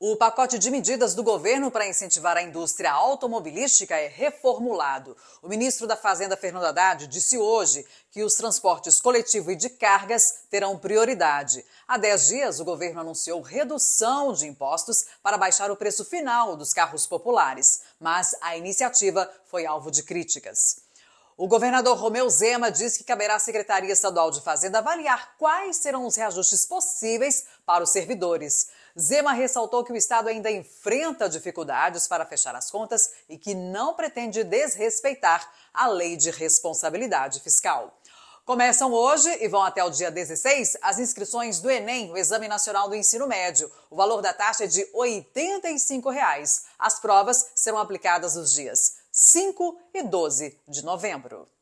O pacote de medidas do governo para incentivar a indústria automobilística é reformulado. O ministro da Fazenda, Fernando Haddad, disse hoje que os transportes coletivo e de cargas terão prioridade. Há 10 dias, o governo anunciou redução de impostos para baixar o preço final dos carros populares, mas a iniciativa foi alvo de críticas. O governador Romeu Zema diz que caberá à Secretaria Estadual de Fazenda avaliar quais serão os reajustes possíveis para os servidores. Zema ressaltou que o Estado ainda enfrenta dificuldades para fechar as contas e que não pretende desrespeitar a lei de responsabilidade fiscal. Começam hoje e vão até o dia 16 as inscrições do Enem, o Exame Nacional do Ensino Médio. O valor da taxa é de R$ 85,00. Reais. As provas serão aplicadas nos dias 5 e 12 de novembro.